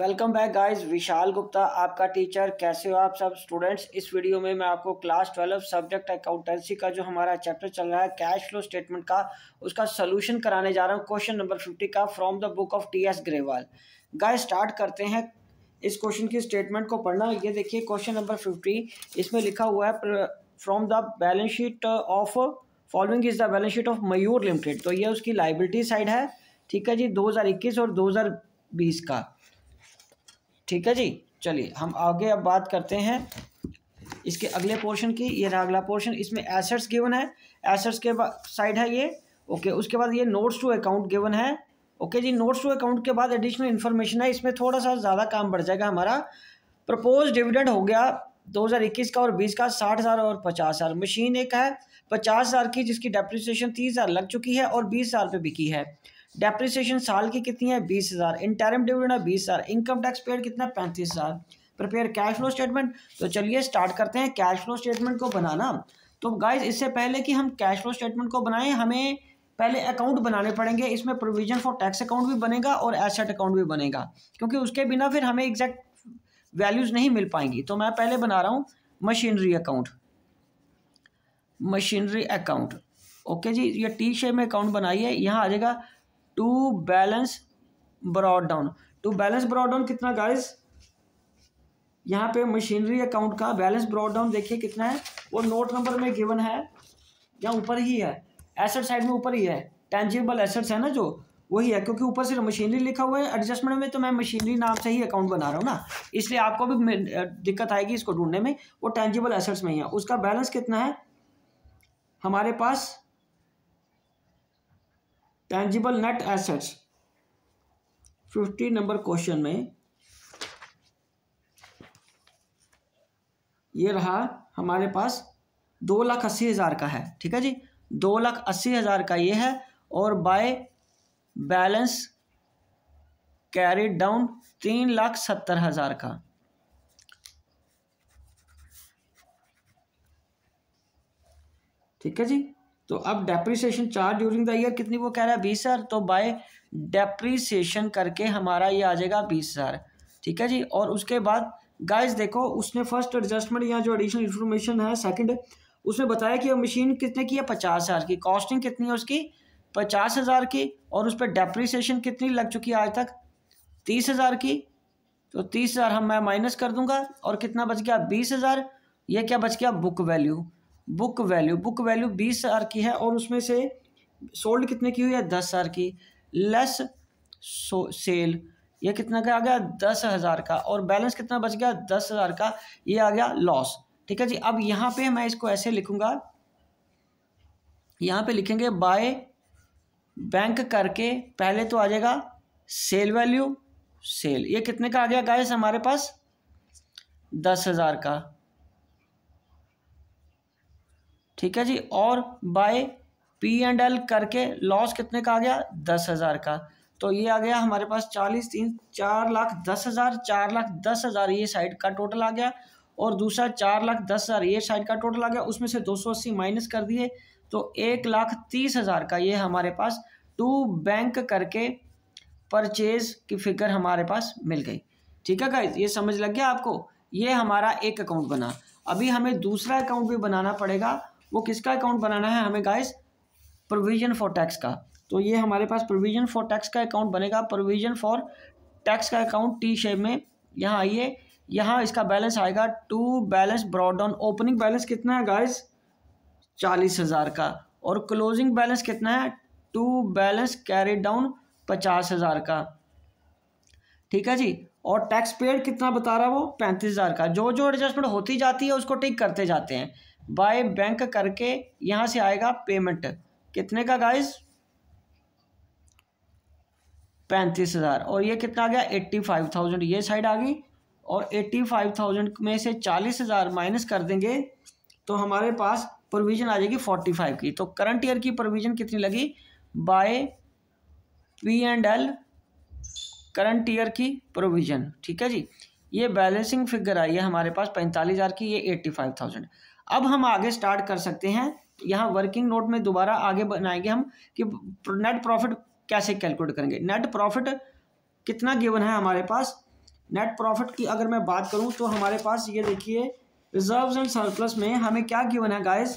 welcome back guys Vishal Gupta आपका teacher कैसे हो आप सब स्टूडेंट्स इस वीडियो में मैं आपको क्लास ट्वेल्व सब्जेक्ट अकाउंटेंसी का जो हमारा चैप्टर चल रहा है कैश फ्लो स्टेटमेंट का उसका सोल्यूशन कराने जा रहा हूँ क्वेश्चन नंबर फिफ्टी का from the book of T S Grewal guys start करते हैं इस क्वेश्चन की स्टेटमेंट को पढ़ना ये देखिए क्वेश्चन नंबर फिफ्टी इसमें लिखा हुआ है from the balance sheet of following is the balance sheet of Mayur limited तो ये उसकी लाइबिलिटी साइड है ठीक है जी दो और दो बीस का ठीक है जी चलिए हम आगे अब बात करते हैं इसके अगले पोर्शन की ये रहा अगला पोर्शन इसमें एसेट्स गिवन है एसेट्स के साइड है ये ओके उसके बाद ये नोट्स टू अकाउंट गिवन है ओके जी नोट्स टू अकाउंट के बाद एडिशनल इन्फॉर्मेशन है इसमें थोड़ा सा ज़्यादा काम बढ़ जाएगा हमारा प्रपोज डिविडेंड हो गया 2021 का और 20 का साठ हज़ार और पचास हज़ार मशीन एक है पचास हज़ार की जिसकी डेप्रिसिएशन तीस हज़ार लग चुकी है और बीस हज़ार पर बिकी है डेप्रिसिएशन साल की कितनी है बीस हज़ार इंटरम डिविडेंड है बीस हज़ार इनकम टैक्स पेड कितना है पैंतीस हज़ार प्रिपेयर कैश फ्लो स्टेटमेंट तो चलिए स्टार्ट करते हैं कैश फ्लो स्टेटमेंट को बनाना तो गाइज इससे पहले कि हम कैश फ्लो स्टेटमेंट को बनाएं हमें पहले अकाउंट बनाने पड़ेंगे इसमें प्रोविजन फॉर टैक्स अकाउंट भी बनेगा और एसेट अकाउंट भी बनेगा क्योंकि उसके बिना फिर हमें एग्जैक्ट वैल्यूज़ नहीं मिल पाएंगी तो मैं पहले बना रहा हूँ machinery account machinery account okay जी ये टी शेप में अकाउंट बनाइए यहाँ आ जाएगा to balance brought down to balance brought down कितना गाइस यहाँ पे मशीनरी अकाउंट का बैलेंस ब्रॉड डाउन देखिए कितना है वो नोट नंबर में गिवन है या ऊपर ही है एसेट साइड में ऊपर ही है टेंजिबल एसेट्स है ना जो वही है क्योंकि ऊपर सिर्फ मशीनरी लिखा हुआ है एडजस्टमेंट में तो मैं मशीनरी नाम से ही अकाउंट बना रहा हूँ ना इसलिए आपको भी दिक्कत आएगी इसको ढूंढने में वो टेंजिबल एसेट्स में ही है उसका बैलेंस कितना है हमारे पास tangible net assets fifty number question में ये रहा हमारे पास दो लाख अस्सी हज़ार का है ठीक है जी दो लाख अस्सी हज़ार का ये है और बाय बैलेंस कैरी डाउन तीन लाख सत्तर हज़ार का ठीक है जी तो अब depreciation charge during the year कितनी वो कह रहा है बीस हज़ार तो बाय डेप्रीसीशन करके हमारा ये आ जाएगा बीस हज़ार ठीक है जी और उसके बाद गाइस देखो उसने फर्स्ट एडजस्टमेंट या जो एडिशनल इन्फॉर्मेशन है सेकंड उसमें बताया कि मशीन कितने की है पचास हज़ार की कॉस्टिंग कितनी है उसकी पचास हज़ार की और उस पर डेप्रीसीशन कितनी लग चुकी है आज तक तीस हज़ार की तो तीस हज़ार हम मैं माइनस कर दूँगा और कितना बच गया बीस हज़ार यह क्या बच गया book value book value book value बीस हज़ार की है और उसमें से सोल्ड कितने की हुई है दस हज़ार की लेस सेल ये कितना का आ गया दस हज़ार का और बैलेंस कितना बच गया दस हज़ार का ये आ गया लॉस ठीक है जी अब यहाँ पे मैं इसको ऐसे लिखूंगा यहाँ पे लिखेंगे बाय बैंक करके पहले तो आ जाएगा सेल वैल्यू सेल ये कितने का आ गया गाइस हमारे पास दस हज़ार का ठीक है जी और बाय पी एंड एल करके लॉस कितने का आ गया दस हज़ार का तो ये आ गया हमारे पास चालीस तीन चार लाख दस हज़ार चार लाख दस हज़ार ये साइड का टोटल आ गया और दूसरा चार लाख दस हज़ार ये साइड का टोटल आ गया उसमें से दो सौ अस्सी माइनस कर दिए तो एक लाख तीस हज़ार का ये हमारे पास टू बैंक करके परचेज की फिगर हमारे पास मिल गई ठीक है गाइज ये समझ लग गया आपको ये हमारा एक अकाउंट बना अभी हमें दूसरा अकाउंट भी बनाना पड़ेगा वो किसका अकाउंट बनाना है हमें गाइस प्रोविजन फॉर टैक्स का तो ये हमारे पास प्रोविजन फॉर टैक्स का अकाउंट बनेगा प्रोविजन फॉर टैक्स का अकाउंट टी शेप में यहाँ आइए यहाँ इसका बैलेंस आएगा to balance brought on opening balance कितना है गाइस चालीस हज़ार का और क्लोजिंग बैलेंस कितना है टू बैलेंस कैरी डाउन पचास हज़ार का ठीक है जी और टैक्स पेड कितना बता रहा है वो पैंतीस हज़ार का जो जो एडजस्टमेंट होती जाती है उसको टिक करते जाते हैं बाय बैंक करके यहाँ से आएगा पेमेंट कितने का गाइस पैंतीस हज़ार और ये कितना आ गया एट्टी फाइव थाउजेंड ये साइड आ गई और एट्टी फाइव थाउजेंड में से चालीस हज़ार माइनस कर देंगे तो हमारे पास प्रोविज़न आ जाएगी फोर्टी फाइव की तो करंट ईयर की प्रोविज़न कितनी लगी by P and L current year की प्रोविज़न ठीक है जी ये बैलेंसिंग फिगर आई है हमारे पास पैंतालीस हज़ार की ये एट्टी फाइव थाउजेंड अब हम आगे स्टार्ट कर सकते हैं यहाँ वर्किंग नोट में दोबारा आगे बनाएंगे हम कि नेट प्रॉफिट कैसे कैलकुलेट करेंगे नेट प्रॉफिट कितना गिवन है हमारे पास नेट प्रॉफिट की अगर मैं बात करूँ तो हमारे पास ये देखिए रिजर्व एंड सरप्लस में हमें क्या गिवन है गाइस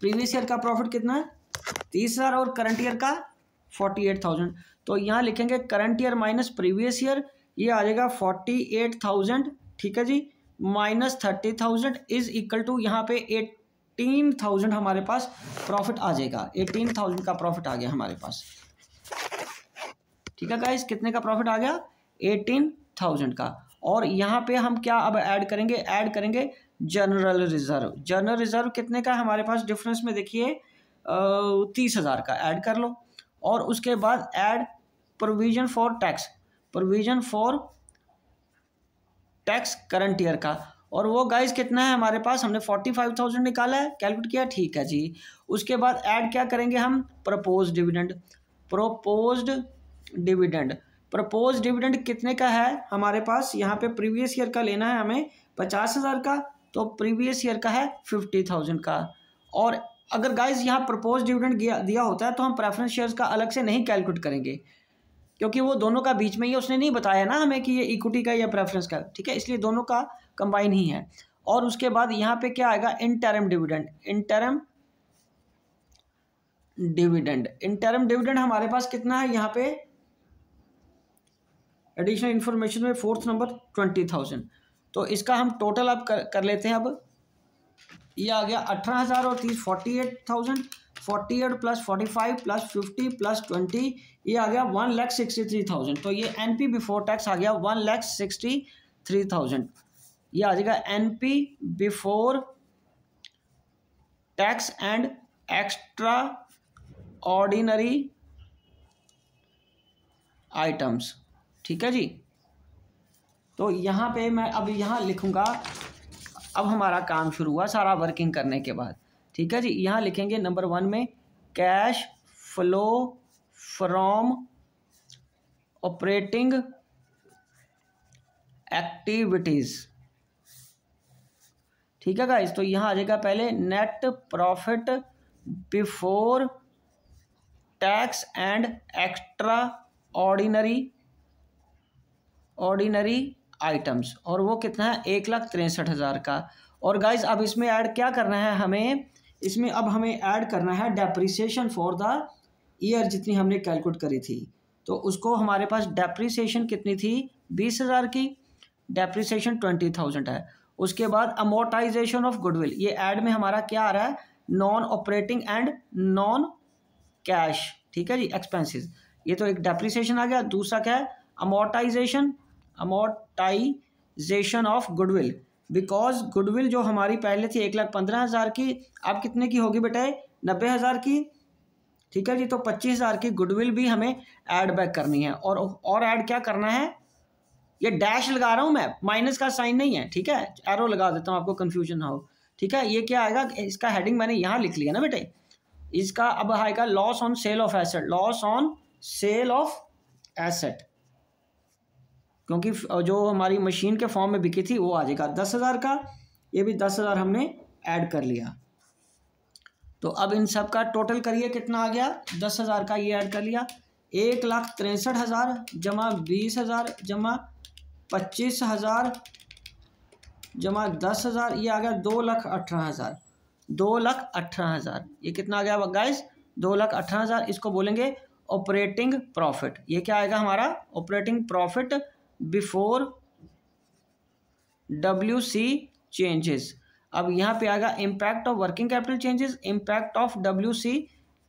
प्रीवियस ईयर का प्रॉफिट कितना है तीस हज़ार और करंट ईयर का फोर्टी एट थाउजेंड तो यहाँ लिखेंगे current year minus previous year ये आ जाएगा फोर्टी एट थाउजेंड ठीक है जी minus thirty thousand is equal to यहाँ पे एटीन थाउजेंड हमारे पास प्रॉफिट आ जाएगा एटीन थाउजेंड का प्रॉफिट आ गया हमारे पास ठीक है गाइस कितने का प्रॉफिट आ गया एटीन थाउजेंड का और यहाँ पे हम क्या अब ऐड करेंगे ऐड करेंगे जनरल रिजर्व जनरल रिजर्व कितने का हमारे पास डिफरेंस में देखिए तीस हज़ार का ऐड कर लो और उसके बाद add provision for tax provision for tax current year का और वो गाइस कितना है हमारे पास हमने फोर्टी फाइव थाउजेंड निकाला है कैलकुलेट किया ठीक है जी उसके बाद ऐड क्या करेंगे हम propose dividend proposed dividend propose dividend कितने का है हमारे पास यहाँ पे प्रीवियस ईयर का लेना है हमें पचास हज़ार का तो प्रीवियस ईयर का है फिफ्टी थाउजेंड का और अगर गाइज यहाँ प्रपोज डिविडेंड दिया होता है तो हम प्रेफरेंस शेयर का अलग से नहीं कैलकुलेट करेंगे क्योंकि वो दोनों का बीच में ही उसने नहीं बताया ना हमें कि ये इक्विटी का या प्रेफरेंस का ठीक है इसलिए दोनों का कंबाइन ही है और उसके बाद यहाँ पे क्या आएगा interim dividend interim dividend interim dividend हमारे पास कितना है यहाँ पे एडिशनल इन्फॉर्मेशन में फोर्थ नंबर ट्वेंटी थाउजेंड तो इसका हम टोटल अब कर, कर लेते हैं अब ये आ गया अठारह हज़ार और तीस forty eight thousand forty eight plus forty five plus fifty plus twenty ये आ गया one lakh sixty three thousand तो ये एन पी बिफोर टैक्स आ गया one lakh sixty three thousand ये आ जाएगा N P before tax and extraordinary items ठीक है जी तो यहाँ पे मैं अब यहाँ लिखूँगा अब हमारा काम शुरू हुआ सारा वर्किंग करने के बाद ठीक है जी यहाँ लिखेंगे नंबर वन में cash flow from operating activities ठीक है गाइस तो यहाँ आ जाएगा पहले net profit before tax and extraordinary ordinary items और वो कितना है एक लाख तिरसठ हज़ार का और गाइस अब इसमें ऐड क्या करना है हमें इसमें अब हमें ऐड करना है डेप्रिसिएशन फॉर द ईयर जितनी हमने कैलकुलेट करी थी तो उसको हमारे पास डेप्रिसिएशन कितनी थी बीस हज़ार की डेप्रिसिएशन ट्वेंटी थाउजेंड है उसके बाद अमोटाइजेशन ऑफ गुडविल ये ऐड में हमारा क्या आ रहा है non operating and non cash ठीक है जी एक्सपेंसिस ये तो एक डेप्रिसिएशन आ गया दूसरा क्या है amortisation amortisation of goodwill because goodwill जो हमारी पहले थी एक लाख पंद्रह हज़ार की अब कितने की होगी बेटा नब्बे हज़ार की ठीक है जी तो पच्चीस हज़ार की गुडविल भी हमें ऐड बैक करनी है और और ऐड क्या करना है ये डैश लगा रहा हूँ मैं माइनस का साइन नहीं है ठीक है एरो लगा देता हूँ आपको कन्फ्यूजन ना हो ठीक है ये क्या आएगा इसका हेडिंग मैंने यहाँ लिख लिया ना बेटे इसका अब आएगा loss on sale of asset loss on sale of asset क्योंकि जो हमारी मशीन के फॉर्म में बिकी थी वो आ जाएगा दस हज़ार का ये भी दस हज़ार हमने ऐड कर लिया तो अब इन सब का टोटल करिए कितना आ गया दस हज़ार का ये ऐड कर लिया एक लाख तिरसठ हज़ार जमा बीस हज़ार जमा पच्चीस हज़ार जमा दस हज़ार ये आ गया दो लाख अठारह हज़ार दो लाख अठारह हज़ार ये कितना आ गया गाइस दो लाख अठारह हज़ार इसको बोलेंगे ऑपरेटिंग प्रॉफिट ये क्या आएगा हमारा operating profit before W C changes अब यहाँ पे आएगा impact of working capital changes impact of W C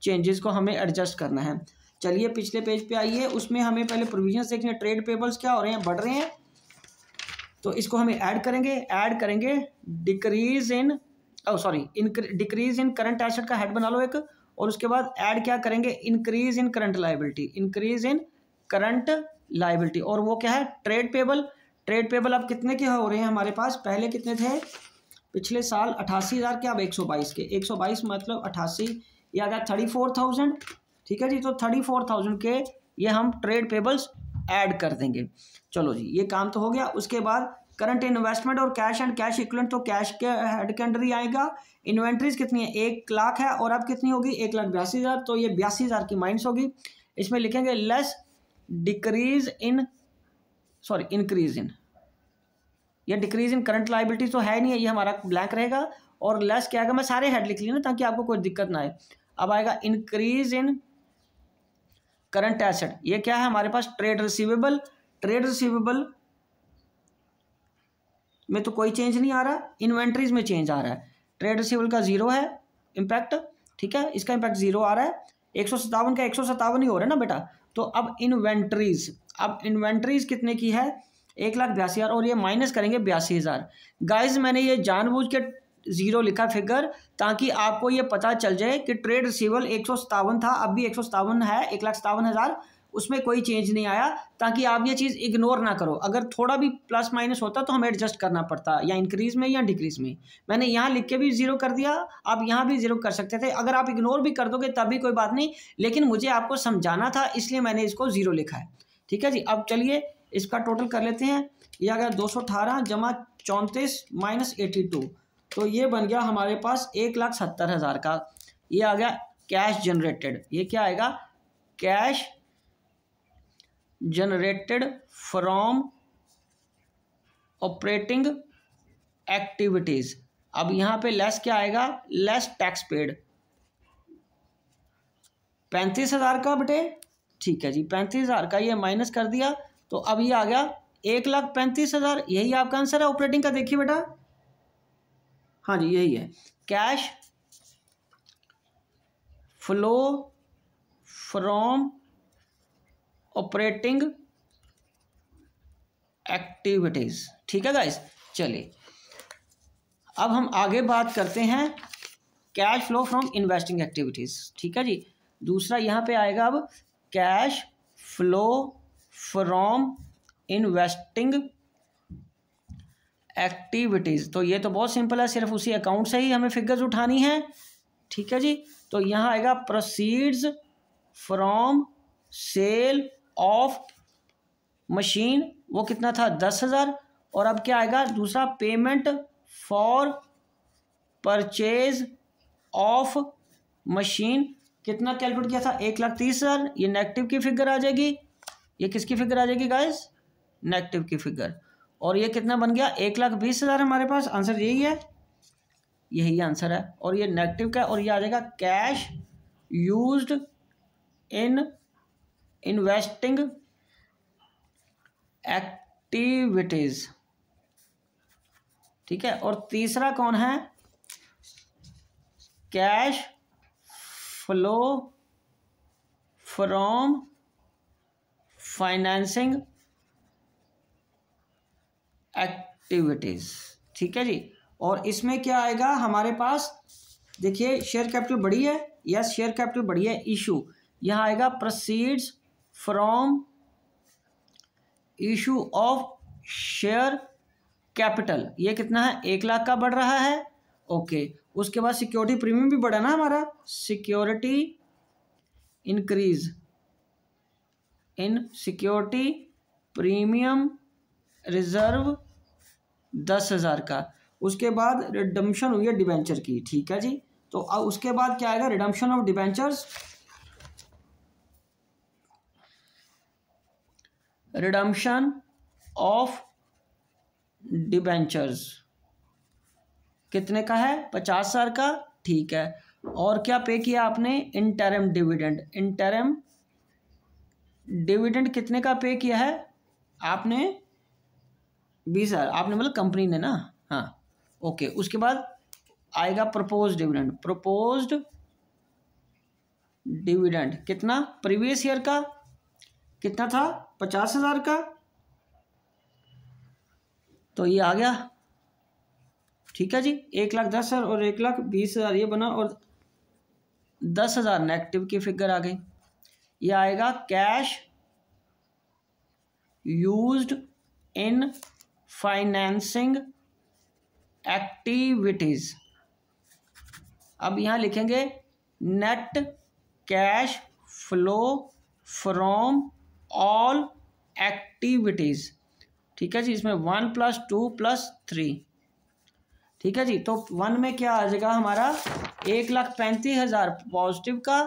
changes को हमें एडजस्ट करना है चलिए पिछले पेज पे आइए उसमें हमें पहले प्रोविजन देखने ट्रेड पेबल्स क्या हो रहे हैं बढ़ रहे हैं तो इसको हमें ऐड करेंगे ऐड करेंगे decrease in oh sorry decrease in current asset का हेड बना लो एक और उसके बाद ऐड क्या करेंगे increase in current liability increase in current liability और वो क्या है ट्रेड पेबल ट्रेड पेबल अब कितने के हो रहे हैं हमारे पास पहले कितने थे पिछले साल अठासी हज़ार के अब एक सौ बाईस के एक सौ बाईस मतलब अट्ठासी या था थर्टी फोर थाउजेंड ठीक है जी तो थर्टी फोर थाउजेंड के ये हम ट्रेड पेबल्स ऐड कर देंगे चलो जी ये काम तो हो गया उसके बाद करंट इन्वेस्टमेंट और कैश एंड कैश इक्वलेंट तो कैश के हेड के अंडर ही आएगा इन्वेंट्रीज कितनी है एक लाख है और अब कितनी होगी एक लाख बयासी हज़ार तो ये बयासी हज़ार की माइंस होगी इसमें लिखेंगे less decrease in sorry increase in या डिक्रीज इन करंट लाइबिलिटी तो है नहीं है ये हमारा ब्लैंक रहेगा और लेस क्या आएगा मैं सारे हेड लिख लिया ना ताकि आपको कोई दिक्कत ना आए अब आएगा इंक्रीज इन करंट एसेट ये क्या है हमारे पास ट्रेड रिसीवेबल ट्रेड रिसीवेबल में तो कोई चेंज नहीं आ रहा इन्वेंट्रीज में चेंज आ रहा है ट्रेड रिसीवेबल का जीरो है इंपैक्ट ठीक है इसका इंपैक्ट जीरो आ रहा है एक सौ सत्तावन का एक सौ सत्तावन ही हो रहा है ना बेटा तो अब इन्वेंट्रीज अब इन्वेंट्रीज कितने की है एक लाख बयासी हज़ार और ये माइनस करेंगे बयासी हज़ार गाइज मैंने ये जानबूझ के ज़ीरो लिखा फिगर ताकि आपको ये पता चल जाए कि ट्रेड रिसीवल एक सौ सतावन था अब भी एक सौ सतावन है एक लाख सतावन हज़ार उसमें कोई चेंज नहीं आया ताकि आप ये चीज़ इग्नोर ना करो अगर थोड़ा भी प्लस माइनस होता तो हमें एडजस्ट करना पड़ता या इंक्रीज़ में या डिक्रीज़ में मैंने यहाँ लिख के भी ज़ीरो कर दिया आप यहाँ भी ज़ीरो कर सकते थे अगर आप इग्नोर भी कर दोगे तब भी कोई बात नहीं लेकिन मुझे आपको समझाना था इसलिए मैंने इसको ज़ीरो लिखा है ठीक है जी अब चलिए इसका टोटल कर लेते हैं ये अगर दो सौ अठारह जमा चौंतीस माइनस एटी टू तो ये बन गया हमारे पास एक लाख सत्तर हज़ार का ये आ गया कैश जनरेटेड ये क्या आएगा cash generated from operating activities अब यहां पे लेस क्या आएगा लेस टैक्स पेड पैंतीस हजार का बेटे ठीक है जी पैंतीस हजार का ये माइनस कर दिया तो अब ये आ गया एक लाख पैंतीस हजार यही आपका आंसर है ऑपरेटिंग का देखिए बेटा हाँ जी यही है cash flow from operating activities ठीक है गाइस चलिए अब हम आगे बात करते हैं cash flow from investing activities ठीक है जी दूसरा यहाँ पे आएगा अब cash flow from investing activities तो ये तो बहुत सिंपल है सिर्फ उसी अकाउंट से ही हमें फिगर्स उठानी है ठीक है जी तो यहां आएगा proceeds from sale of machine वो कितना था दस हज़ार और अब क्या आएगा दूसरा payment for purchase of machine कितना कैलकुलेट किया था एक लाख तीस हज़ार ये नेगेटिव की फिगर आ जाएगी ये किसकी फिगर आ जाएगी गाइस नेगेटिव की फिगर और ये कितना बन गया एक लाख बीस हज़ार हमारे पास आंसर यही है यही आंसर है और ये नेगेटिव का और ये आ जाएगा cash used in investing activities ठीक है और तीसरा कौन है cash flow from financing activities ठीक है जी और इसमें क्या आएगा हमारे पास देखिए शेयर कैपिटल बढ़ी है यस शेयर कैपिटल बढ़ी है इशू यहाँ आएगा proceeds from issue of share capital ये कितना है एक लाख का बढ़ रहा है ओके उसके बाद सिक्योरिटी प्रीमियम भी बढ़ा ना हमारा security increase in security premium reserve दस हज़ार का उसके बाद रिडम्पशन हुई है डिबेंचर की ठीक है जी तो अब उसके बाद क्या आएगा redemption of debentures redemption of debentures कितने का है पचास हजार का ठीक है और क्या पे किया आपने इंटरम डिविडेंड इंटरम डिविडेंड कितने का पे किया है आपने बीस हज़ार आपने मतलब कंपनी ने ना हाँ ओके उसके बाद आएगा प्रपोज डिविडेंड प्रपोज्ड डिविडेंड कितना प्रीवियस ईयर का कितना था पचास हज़ार का तो ये आ गया ठीक है जी एक लाख दस हज़ार और एक लाख बीस हज़ार ये बना और दस हज़ार नेगेटिव की फिगर आ गई ये आएगा cash used in financing activities अब यहां लिखेंगे net cash flow from all activities ठीक है जी इसमें one plus two plus three ठीक है जी तो वन में क्या आ जाएगा हमारा एक लाख पैंतीस हज़ार पॉजिटिव का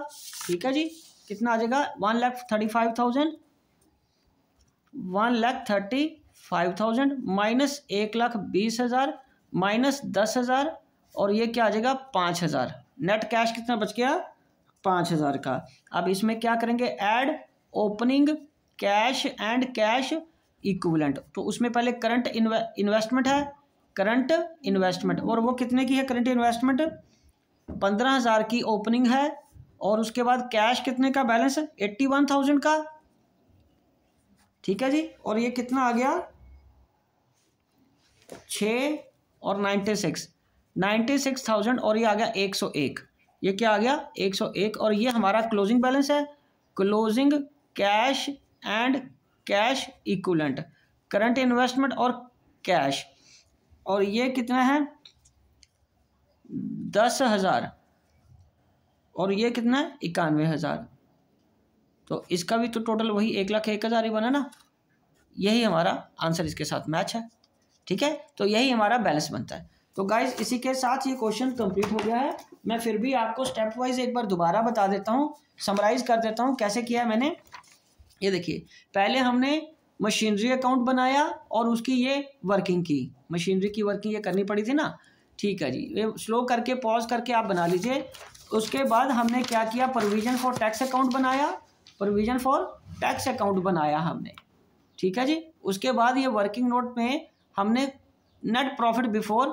ठीक है जी कितना आ जाएगा one lakh thirty five thousand one lakh thirty five thousand minus एक लाख बीस हज़ार माइनस दस हज़ार और ये क्या आ जाएगा पाँच हज़ार नेट कैश कितना बच गया पाँच हज़ार का अब इसमें क्या करेंगे add opening cash and cash equivalent तो उसमें पहले करंट इन्वेस्टमेंट है करंट इन्वेस्टमेंट और वो कितने की है करंट इन्वेस्टमेंट पंद्रह हज़ार की ओपनिंग है और उसके बाद कैश कितने का बैलेंस एट्टी वन थाउजेंड का ठीक है जी और ये कितना आ गया छ और ninety six ninety six thousand और ये आ गया एक सौ एक ये क्या आ गया एक सौ एक और ये हमारा क्लोजिंग बैलेंस है closing cash and cash equivalent current investment और कैश और ये कितना है दस हज़ार और ये कितना है इक्यानवे हज़ार तो इसका भी तो टोटल वही एक लाख एक हज़ार ही बना ना यही हमारा आंसर इसके साथ मैच है ठीक है तो यही हमारा बैलेंस बनता है तो गाइज इसी के साथ ये क्वेश्चन कंप्लीट हो गया है मैं फिर भी आपको स्टेप वाइज एक बार दोबारा बता देता हूँ समराइज कर देता हूँ कैसे किया है मैंने ये देखिए पहले हमने मशीनरी अकाउंट बनाया और उसकी ये वर्किंग की मशीनरी की वर्किंग ये करनी पड़ी थी ना ठीक है जी ये स्लो करके पॉज करके आप बना लीजिए उसके बाद हमने क्या किया प्रोविज़न फॉर टैक्स अकाउंट बनाया प्रोविज़न फॉर टैक्स अकाउंट बनाया हमने ठीक है जी उसके बाद ये वर्किंग नोट में हमने net profit before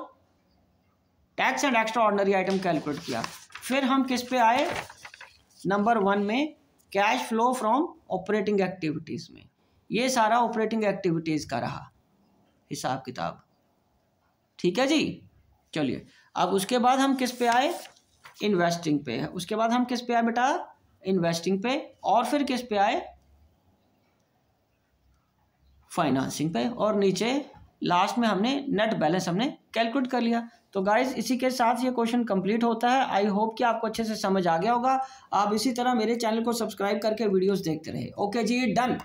tax and extraordinary item calculate किया फिर हम किस पे आए नंबर वन में cash flow from operating activities में ये सारा ऑपरेटिंग एक्टिविटीज़ का रहा हिसाब किताब ठीक है जी चलिए अब उसके बाद हम किस पे आए इन्वेस्टिंग पे उसके बाद हम किस पे आए बेटा इन्वेस्टिंग पे और फिर किस पे आए फाइनेंसिंग पे और नीचे लास्ट में हमने नेट बैलेंस हमने कैलकुलेट कर लिया तो गाइज इसी के साथ ये क्वेश्चन कंप्लीट होता है आई होप कि आपको अच्छे से समझ आ गया होगा आप इसी तरह मेरे चैनल को सब्सक्राइब करके वीडियोस देखते रहे ओके जी डन